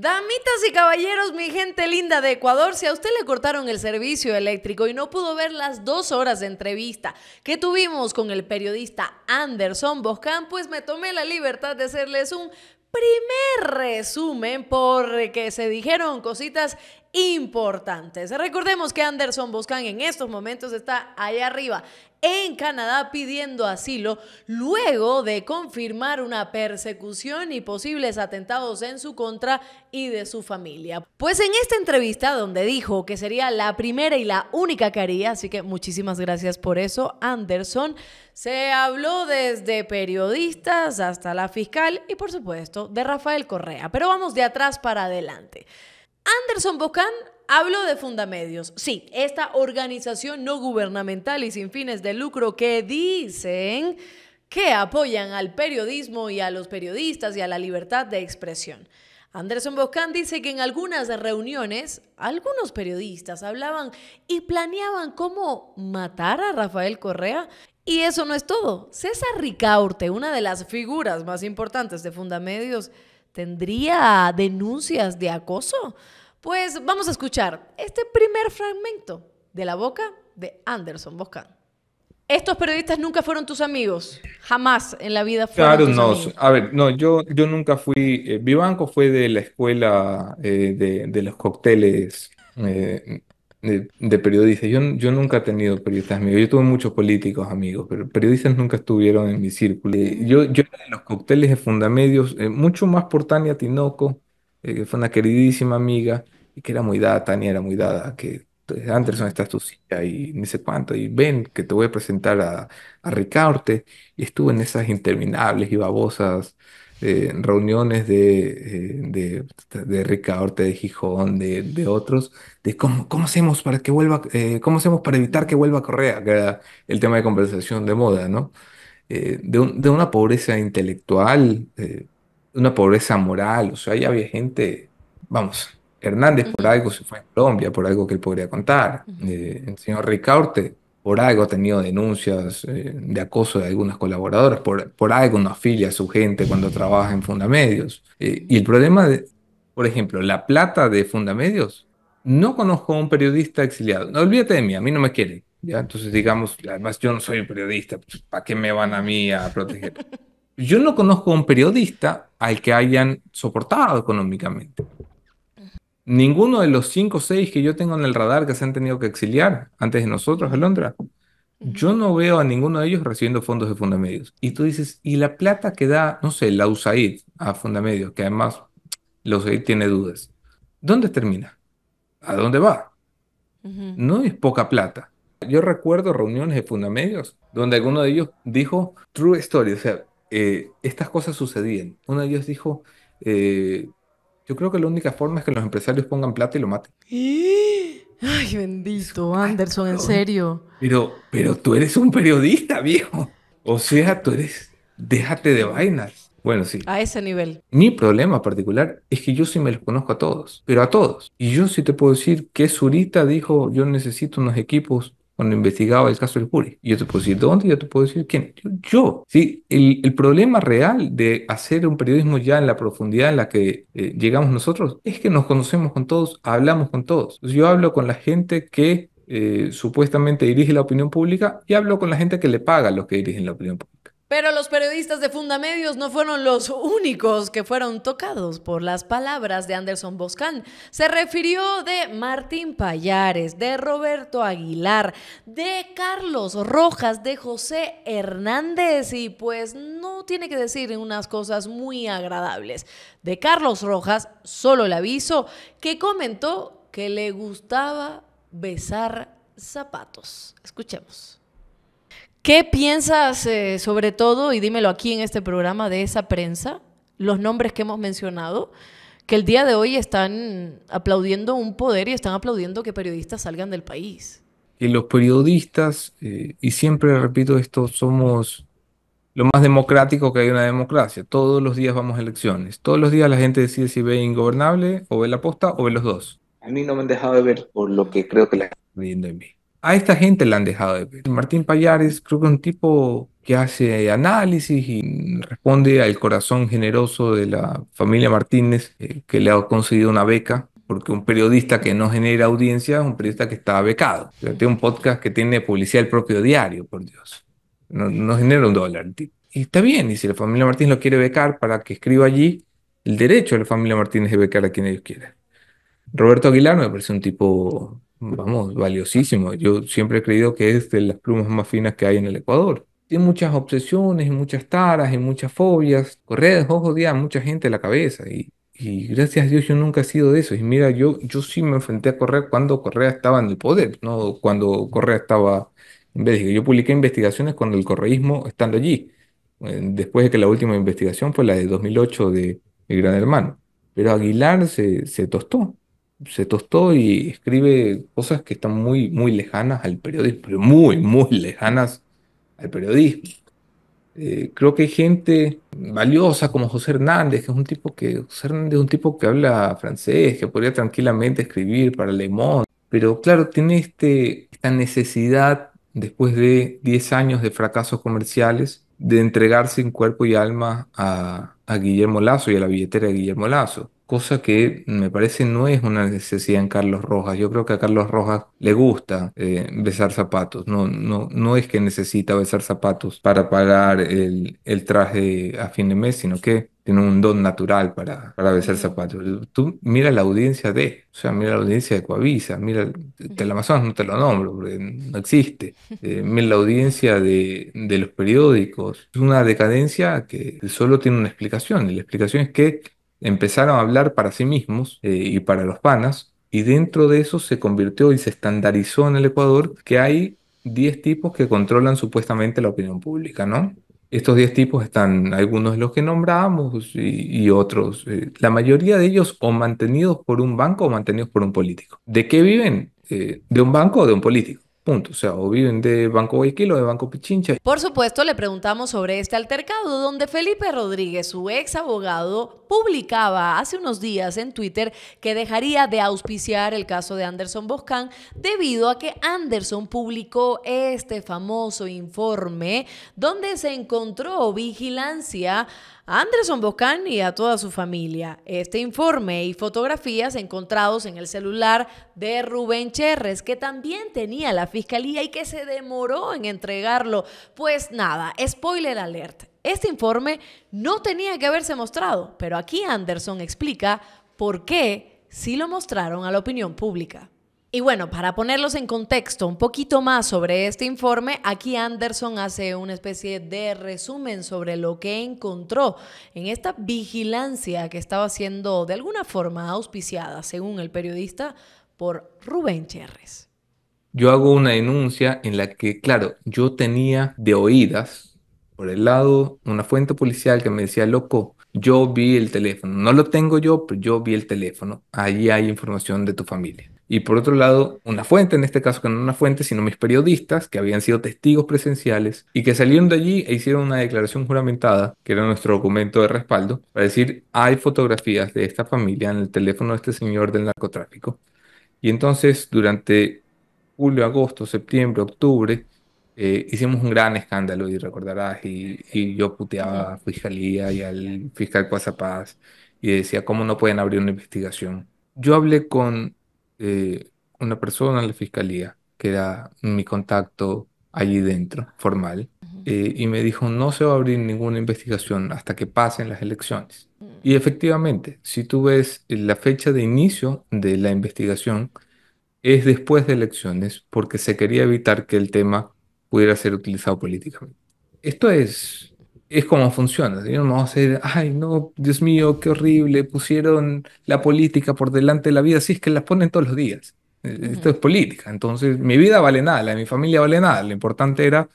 Damitas y caballeros, mi gente linda de Ecuador, si a usted le cortaron el servicio eléctrico y no pudo ver las dos horas de entrevista que tuvimos con el periodista Anderson Boscan, pues me tomé la libertad de hacerles un primer resumen porque se dijeron cositas importantes. Recordemos que Anderson Boscan en estos momentos está allá arriba en Canadá pidiendo asilo luego de confirmar una persecución y posibles atentados en su contra y de su familia. Pues en esta entrevista donde dijo que sería la primera y la única que haría, así que muchísimas gracias por eso, Anderson, se habló desde periodistas hasta la fiscal y por supuesto de Rafael Correa, pero vamos de atrás para adelante. Anderson Bocán habló de Fundamedios. Sí, esta organización no gubernamental y sin fines de lucro que dicen que apoyan al periodismo y a los periodistas y a la libertad de expresión. Anderson Bocán dice que en algunas reuniones algunos periodistas hablaban y planeaban cómo matar a Rafael Correa. Y eso no es todo. César Ricaurte, una de las figuras más importantes de Fundamedios, ¿Tendría denuncias de acoso? Pues vamos a escuchar este primer fragmento de la boca de Anderson Boscan. Estos periodistas nunca fueron tus amigos, jamás en la vida fueron claro, no. A ver, no, yo, yo nunca fui. Vivanco eh, fue de la escuela eh, de, los cócteles eh, de, periodistas. Yo, yo nunca he tenido periodistas amigos. Yo tuve muchos políticos amigos, pero periodistas nunca estuvieron en mi círculo. Eh, yo, mm. yo los cócteles de Fundamedios, eh, mucho más por Tania Tinoco, eh, que fue una queridísima amiga, y que era muy dada, Tania era muy dada, que Anderson estás tu silla y ni sé cuánto, y ven que te voy a presentar a, a y estuve en esas interminables y babosas eh, reuniones de, eh, de, de Ricaurte, de Gijón, de, otros, de cómo, cómo hacemos para que vuelva, eh, hacemos para evitar que vuelva a Correa, que era el tema de conversación de moda, ¿no? de, de, una pobreza intelectual, de una pobreza moral, o sea, ahí había gente, vamos, Hernández por algo se fue a Colombia, por algo que él podría contar, el señor Ricaurte por algo ha tenido denuncias eh, de acoso de algunas colaboradoras, por, por algo no afilia a su gente cuando trabaja en Fundamedios. Eh, y el problema, de, por ejemplo, la plata de Fundamedios, no conozco a un periodista exiliado. No olvídate de mí, a mí no me quiere. ¿ya? Entonces, digamos, además yo no soy un periodista, pues, ¿para qué me van a mí a proteger? Yo no conozco a un periodista al que hayan soportado económicamente. Ninguno de los cinco o seis que yo tengo en el radar que se han tenido que exiliar antes de nosotros a Londres, yo no veo a ninguno de ellos recibiendo fondos de Fundamedios. Y tú dices, ¿y la plata que da, no sé, la USAID a Fundamedios, que además la USAID tiene dudas? ¿Dónde termina? ¿A dónde va? No es poca plata. Yo recuerdo reuniones de Fundamedios donde alguno de ellos dijo, true story, o sea, eh, estas cosas sucedían. Uno de ellos dijo, eh, yo creo que la única forma es que los empresarios pongan plata y lo maten. Ay, bendito, Anderson, en serio. Pero, pero tú eres un periodista, viejo. O sea, tú eres. Déjate de vainas. Bueno, sí. A ese nivel. Mi problema particular es que yo sí me los conozco a todos, pero a todos. Y yo sí te puedo decir que Zurita dijo, yo necesito unos equipos cuando investigaba el caso del y Yo te puedo decir dónde, yo te puedo decir quién. Yo. Sí, el, problema real de hacer un periodismo ya en la profundidad en la que eh, llegamos nosotros es que nos conocemos con todos, hablamos con todos. Yo hablo con la gente que eh, supuestamente dirige la opinión pública y hablo con la gente que le paga a los que dirigen la opinión pública. Pero los periodistas de Fundamedios no fueron los únicos que fueron tocados por las palabras de Anderson Boscan. Se refirió de Martín Payares, de Roberto Aguilar, de Carlos Rojas, de José Hernández y pues no tiene que decir unas cosas muy agradables. De Carlos Rojas solo le aviso que comentó que le gustaba besar zapatos. Escuchemos. ¿Qué piensas eh, sobre todo, y dímelo aquí en este programa, de esa prensa? Los nombres que hemos mencionado, que el día de hoy están aplaudiendo un poder y están aplaudiendo que periodistas salgan del país. Y los periodistas, eh, y siempre repito esto, somos lo más democrático que hay en una democracia. Todos los días vamos a elecciones. Todos los días la gente decide si ve ingobernable o ve la posta o ve los dos. A mí no me han dejado de ver por lo que creo que la está viendo en mí a esta gente la han dejado de ver. Martín Payares creo que un tipo que hace análisis y responde al corazón generoso de la familia Martínez, eh, que le ha conseguido una beca, porque un periodista que no genera audiencia es un periodista que está becado. tiene un podcast que tiene publicidad el propio diario, por Dios. No, genera un dólar. Y está bien, y si la familia Martínez lo quiere becar para que escriba allí, el derecho de la familia Martínez de becar a quien ellos quieran. Roberto Aguilar me parece un tipo vamos, valiosísimo. Yo siempre he creído que es de las plumas más finas que hay en el Ecuador. Tiene muchas obsesiones, y muchas taras, y muchas fobias. Correa dejó jodida a mucha gente la cabeza y, y gracias a Dios yo nunca he sido de eso. Y mira, yo, yo sí me enfrenté a Correa cuando Correa estaba en el poder, no cuando Correa estaba en Bélgica. Yo publiqué investigaciones con el correísmo estando allí, después de que la última investigación fue la de 2008 de, mi Gran Hermano. Pero Aguilar se, se tostó, se tostó y escribe cosas que están muy, muy lejanas al periodismo, pero muy, muy lejanas al periodismo. Eh, creo que hay gente valiosa como José Hernández, que es un tipo que, un tipo que habla francés, que podría tranquilamente escribir para Le Monde, pero claro, tiene este, esta necesidad, después de 10 años de fracasos comerciales, de entregarse en cuerpo y alma a, a Guillermo Lazo y a la billetera de Guillermo Lazo cosa que me parece no es una necesidad en Carlos Rojas. Yo creo que a Carlos Rojas le gusta eh, besar zapatos, no, no, no es que necesita besar zapatos para pagar el, traje a fin de mes, sino que tiene un don natural para, besar zapatos. Tú mira la audiencia de, o sea, mira la audiencia de Coavisa, mira, Amazonas no te lo nombro porque no existe. Eh, mira la audiencia de, de los periódicos. Es una decadencia que solo tiene una explicación y la explicación es que empezaron a hablar para sí mismos eh, y para los panas, y dentro de eso se convirtió y se estandarizó en el Ecuador que hay 10 tipos que controlan supuestamente la opinión pública, ¿no? Estos 10 tipos están algunos de los que nombramos y, otros, eh, la mayoría de ellos o mantenidos por un banco o mantenidos por un político. ¿De qué viven? Eh, ¿De un banco o de un político? Punto. O sea, o viven de Banco Guayaquil o de Banco Pichincha. Por supuesto, le preguntamos sobre este altercado, donde Felipe Rodríguez, su ex abogado, publicaba hace unos días en Twitter que dejaría de auspiciar el caso de Anderson Boscan debido a que Anderson publicó este famoso informe donde se encontró vigilancia a Anderson Boscan y a toda su familia. Este informe y fotografías encontrados en el celular de Rubén Cherres, que también tenía la fiscalía y que se demoró en entregarlo. Pues nada, spoiler alert. Este informe no tenía que haberse mostrado, pero aquí Anderson explica por qué sí lo mostraron a la opinión pública. Y bueno, para ponerlos en contexto un poquito más sobre este informe, aquí Anderson hace una especie de resumen sobre lo que encontró en esta vigilancia que estaba siendo de alguna forma auspiciada, según el periodista, por Rubén Cherres. Yo hago una denuncia en la que, claro, yo tenía de oídas por el lado una fuente policial que me decía, loco, yo vi el teléfono, no lo tengo yo, pero yo vi el teléfono, Allí hay información de tu familia. Y por otro lado, una fuente, en este caso que no una fuente, sino mis periodistas, que habían sido testigos presenciales y que salieron de allí e hicieron una declaración juramentada, que era nuestro documento de respaldo, para decir, hay fotografías de esta familia en el teléfono de este señor del narcotráfico. Y entonces, durante julio, agosto, septiembre, octubre, eh, hicimos un gran escándalo y recordarás, y, yo puteaba a Fiscalía y al fiscal paz y decía, ¿cómo no pueden abrir una investigación? Yo hablé con eh, una persona en la Fiscalía, que era mi contacto allí dentro, formal, eh, y me dijo, no se va a abrir ninguna investigación hasta que pasen las elecciones. Mm. Y efectivamente, si tú ves la fecha de inicio de la investigación, es después de elecciones, porque se quería evitar que el tema pudiera ser utilizado políticamente. Esto es, es como funciona. No vamos a decir, ay, no, Dios mío, qué horrible, pusieron la política por delante de la vida. Sí, es que la ponen todos los días. E, e, esto es política. Entonces, mi vida vale nada, la de mi familia vale nada. Lo importante era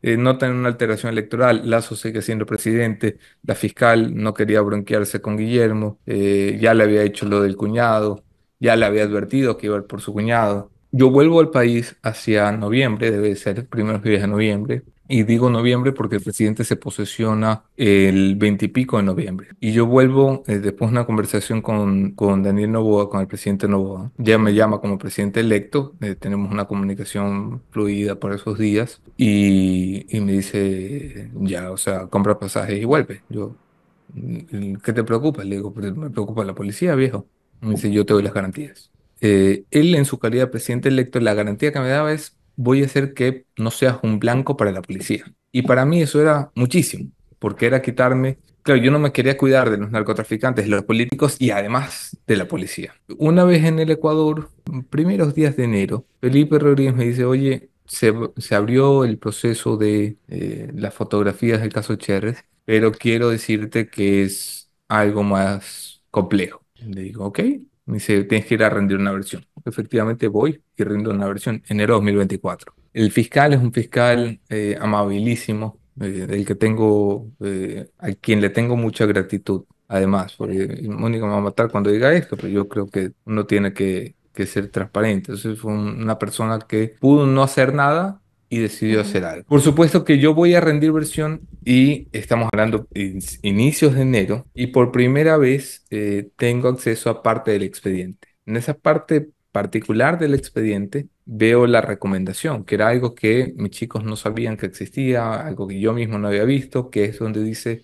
eh, no tener una alteración electoral. Lazo sigue siendo presidente, la fiscal no quería bronquearse con Guillermo, eh, ya le había hecho lo del cuñado, ya le había advertido que iba por su cuñado. Yo vuelvo al país hacia noviembre, debe ser primeros días de noviembre, y digo noviembre porque el presidente se posesiona el 20 y pico de noviembre. Y yo vuelvo, eh, después de una conversación con, con, Daniel Novoa, con el presidente Novoa, ya me llama como presidente electo, eh, tenemos una comunicación fluida por esos días, y, y, me dice, ya, o sea, compra pasajes y vuelve. Yo, ¿qué te preocupa? Le digo, me preocupa la policía, viejo. Me dice, yo te doy las garantías. Eh, él en su calidad de presidente electo, la garantía que me daba es voy a hacer que no seas un blanco para la policía. Y para mí eso era muchísimo, porque era quitarme, claro, yo no me quería cuidar de los narcotraficantes, de los políticos y además de la policía. Una vez en el Ecuador, primeros días de enero, Felipe Rodríguez me dice, oye, se, abrió el proceso de eh, las fotografías del caso Chérez, pero quiero decirte que es algo más complejo. Le digo, ok, me dice, tienes que ir a rendir una versión. Efectivamente voy y rindo una versión, enero 2024. El fiscal es un fiscal eh, amabilísimo, eh, que tengo, eh, a quien le tengo mucha gratitud. Además, porque Mónica me va a matar cuando diga esto, pero yo creo que uno tiene que, que ser transparente. Entonces fue una persona que pudo no hacer nada, y decidió hacer algo. Por supuesto que yo voy a rendir versión y estamos hablando inicios de enero y por primera vez eh, tengo acceso a parte del expediente. En esa parte particular del expediente veo la recomendación, que era algo que mis chicos no sabían que existía, algo que yo mismo no había visto, que es donde dice,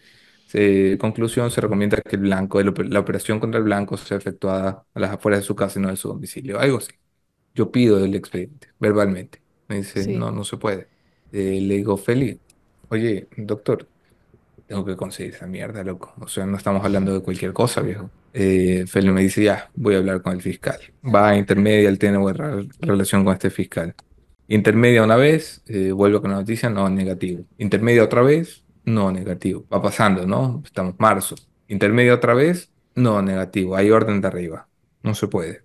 conclusión, se recomienda que el blanco, la operación contra el blanco sea efectuada a las afueras de su casa y no de su domicilio, algo así. Yo pido del expediente verbalmente. Me dice, no, no se puede. Eh, le digo, Feli, oye, doctor, tengo que conseguir esa mierda, loco. O sea, no estamos hablando de cualquier cosa, viejo. Eh, Feli me dice, ya, voy a hablar con el fiscal. Va a intermedia, él tiene buena relación con este fiscal. Intermedia una vez, eh, vuelvo con la noticia, no, negativo. Intermedia otra vez, no, negativo. Va pasando, ¿no? Estamos marzo. Intermedia otra vez, no, negativo. Hay orden de arriba. No se puede.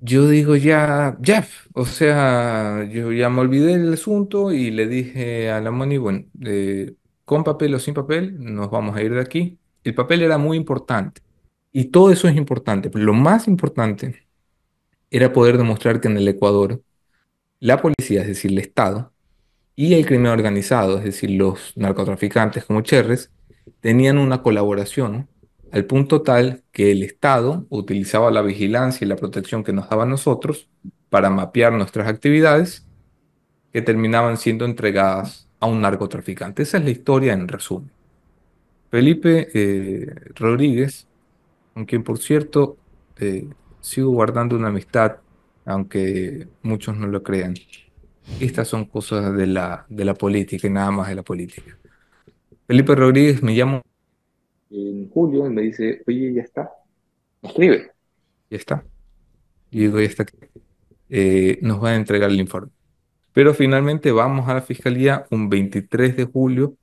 Yo digo ya, Jeff, o sea, yo ya me olvidé del asunto y le dije a la Moni, bueno, eh, con papel o sin papel, nos vamos a ir de aquí. El papel era muy importante y todo eso es importante, pero lo más importante era poder demostrar que en el Ecuador la policía, es decir, el Estado, y el crimen organizado, es decir, los narcotraficantes como Cherres, tenían una colaboración al punto tal que el Estado utilizaba la vigilancia y la protección que nos daba nosotros para mapear nuestras actividades que terminaban siendo entregadas a un narcotraficante. Esa es la historia en resumen. Felipe eh, Rodríguez, con quien por cierto eh, sigo guardando una amistad, aunque muchos no lo crean. Estas son cosas de la, de la política y nada más de la política. Felipe Rodríguez me llamo en julio y me dice, oye, ya está, escribe. Ya está. Y digo, ya está. Eh, nos va a entregar el informe. Pero finalmente vamos a la fiscalía un 23 de julio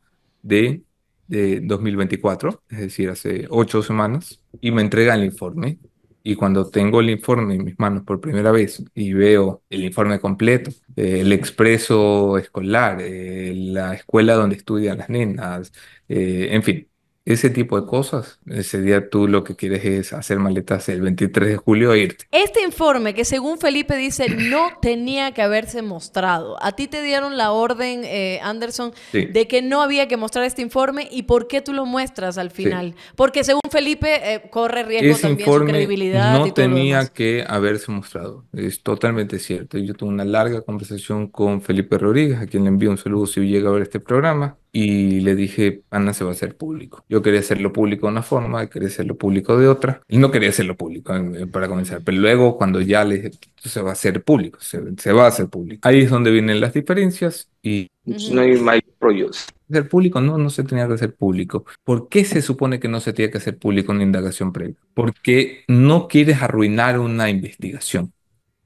de, de 2024, es decir, hace ocho semanas, y me entregan el informe. Y cuando tengo el informe en mis manos por primera vez y veo el informe completo, eh, el expreso escolar, eh, la escuela donde estudian las nenas, eh, en fin, ese tipo de cosas. Ese día tú lo que quieres es hacer maletas el 23 de julio e irte. Este informe que según Felipe dice no tenía que haberse mostrado. A ti te dieron la orden, eh, Anderson, de que no había que mostrar este informe y por qué tú lo muestras al final. Porque según Felipe eh, corre riesgo también su credibilidad. No tenía que haberse mostrado. Es totalmente cierto. Yo tuve una larga conversación con Felipe Rodríguez, a quien le envío un saludo si llega a ver este programa y le dije, Ana se va a hacer público. Yo quería hacerlo público de una forma, quería hacerlo público de otra. Y no quería hacerlo público eh, eh, para comenzar, pero luego cuando ya le dije, se va a hacer público, se, va a hacer público. Ahí es donde vienen las diferencias y... No hay más proyectos. ¿Ser público? No, no se tenía que hacer público. ¿Por qué se supone que no se tenía que hacer público una indagación previa? Porque no quieres arruinar una investigación.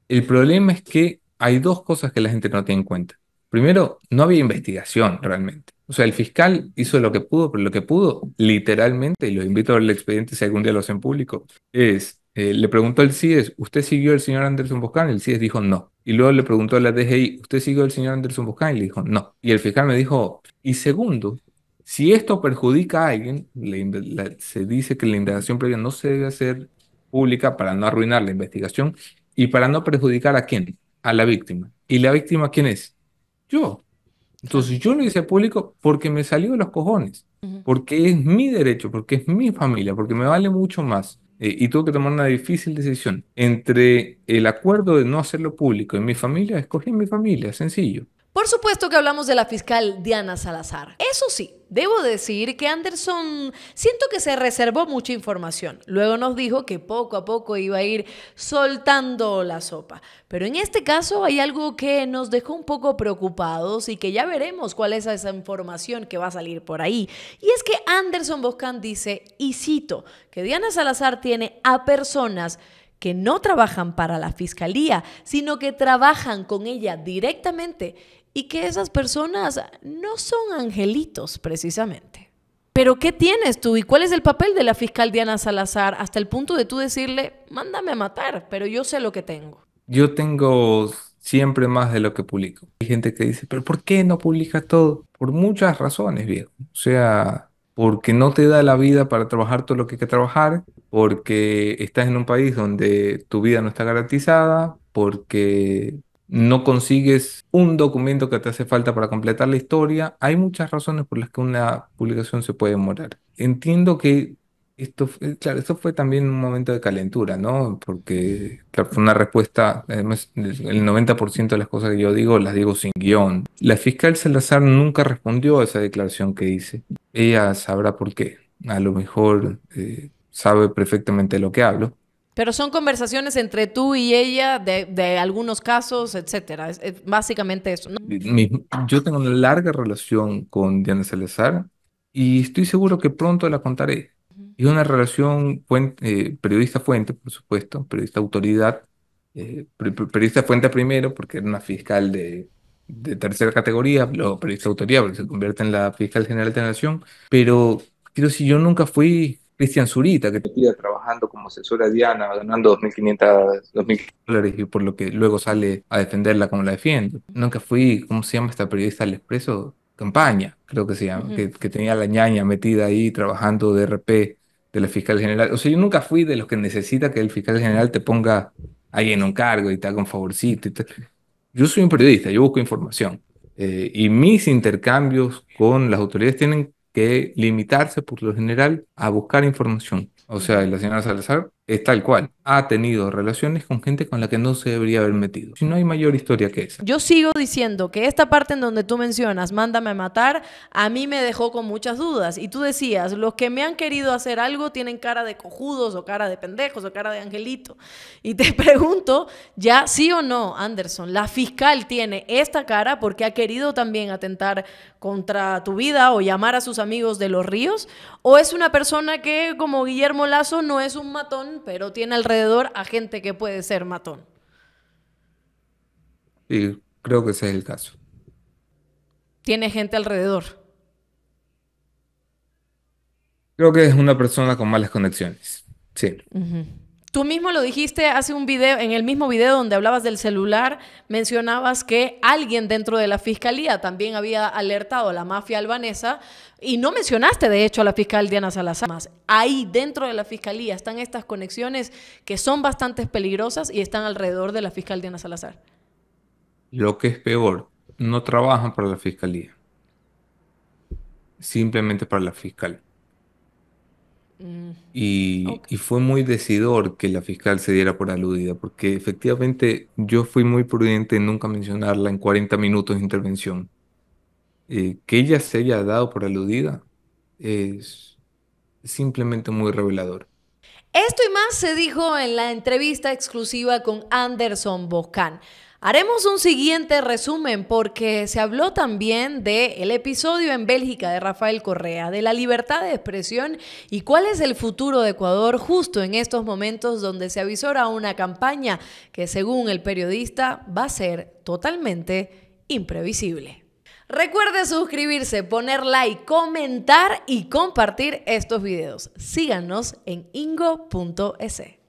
El problema es que hay dos cosas que la gente no tiene en cuenta. Primero, no había investigación realmente. O sea, el fiscal hizo lo que pudo, pero lo que pudo, literalmente, y lo invito a ver el expediente si algún día lo hacen público, es, eh, le preguntó al CIES, ¿usted siguió al señor Anderson Y El CIES dijo no. Y luego le preguntó a la DGI, ¿usted siguió al señor Anderson Boscán? Y le dijo no. Y el fiscal me dijo, y segundo, si esto perjudica a alguien, se dice que la indagación previa no se debe hacer pública para no arruinar la investigación y para no perjudicar a quién, a la víctima. ¿Y la víctima quién es? Yo. Entonces yo lo hice público porque me salió de los cojones, porque es mi derecho, porque es mi familia, porque me vale mucho más. Eh, y tuve que tomar una difícil decisión entre el acuerdo de no hacerlo público y mi familia, escogí mi familia, sencillo. Por supuesto que hablamos de la fiscal Diana Salazar. Eso sí, debo decir que Anderson siento que se reservó mucha información. Luego nos dijo que poco a poco iba a ir soltando la sopa. Pero en este caso hay algo que nos dejó un poco preocupados y que ya veremos cuál es esa información que va a salir por ahí. Y es que Anderson Boscan dice, y cito, que Diana Salazar tiene a personas que no trabajan para la fiscalía, sino que trabajan con ella directamente y que esas personas no son angelitos precisamente. Pero ¿qué tienes tú y cuál es el papel de la fiscal Diana Salazar hasta el punto de tú decirle, mándame a matar, pero yo sé lo que tengo? Yo tengo siempre más de lo que publico. Hay gente que dice, pero ¿por qué no publicas todo? Por muchas razones, viejo. O sea, porque no te da la vida para trabajar todo lo que hay que trabajar, porque estás en un país donde tu vida no está garantizada, porque no consigues un documento que te hace falta para completar la historia, hay muchas razones por las que una publicación se puede demorar. Entiendo que esto, claro, fue también un momento de calentura, ¿no? Porque fue una respuesta, eh, el 90% de las cosas que yo digo las digo sin guión. La fiscal Salazar nunca respondió a esa declaración que hice. Ella sabrá por qué. A lo mejor eh, sabe perfectamente lo que hablo. Pero son conversaciones entre tú y ella de, algunos casos, etcétera. Es, básicamente eso. yo tengo una larga relación con Diana Salazar y estoy seguro que pronto la contaré. Es una relación eh, periodista fuente, por supuesto, periodista autoridad, eh, periodista fuente primero, porque era una fiscal de, tercera categoría, luego periodista autoridad, porque se convierte en la fiscal general de la nación. Pero quiero si yo nunca fui Cristian Zurita, que te está trabajando como asesora Diana, ganando 2.500 dólares y por lo que luego sale a defenderla como la defiende. Nunca fui, ¿cómo se llama esta periodista del Expreso? Campaña, creo que se llama, que, tenía la ñaña metida ahí trabajando de RP de la fiscal general. O sea, yo nunca fui de los que necesita que el fiscal general te ponga ahí en un cargo y te haga un favorcito. Yo soy un periodista, yo busco información. Eh, y mis intercambios con las autoridades tienen que limitarse por lo general a buscar información. O sea, la señora Salazar es tal cual, ha tenido relaciones con gente con la que no se debería haber metido. Si no hay mayor historia que esa. Yo sigo diciendo que esta parte en donde tú mencionas, mándame a matar, a mí me dejó con muchas dudas. Y tú decías, los que me han querido hacer algo tienen cara de cojudos o cara de pendejos o cara de angelito. Y te pregunto, ya sí o no, Anderson, la fiscal tiene esta cara porque ha querido también atentar contra tu vida o llamar a sus amigos de los ríos, o es una persona que como Guillermo Lazo no es un matón pero tiene alrededor a gente que puede ser matón. Sí, creo que ese es el caso. Tiene gente alrededor. Creo que es una persona con malas conexiones. Sí. Tú mismo lo dijiste hace un video, en el mismo video donde hablabas del celular, mencionabas que alguien dentro de la fiscalía también había alertado a la mafia albanesa y no mencionaste de hecho a la fiscal Diana Salazar. Ahí dentro de la fiscalía están estas conexiones que son bastante peligrosas y están alrededor de la fiscal Diana Salazar. Lo que es peor, no trabajan para la fiscalía, simplemente para la fiscal. Y, fue muy decidor que la fiscal se diera por aludida, porque efectivamente yo fui muy prudente en nunca mencionarla en 40 minutos de intervención. Eh, que ella se haya dado por aludida es simplemente muy revelador. Esto y más se dijo en la entrevista exclusiva con Anderson Bocan. Haremos un siguiente resumen porque se habló también del episodio en Bélgica de Rafael Correa, de la libertad de expresión y cuál es el futuro de Ecuador justo en estos momentos donde se avisora una campaña que según el periodista va a ser totalmente imprevisible. Recuerde suscribirse, poner like, comentar y compartir estos videos. Síganos en ingo.es.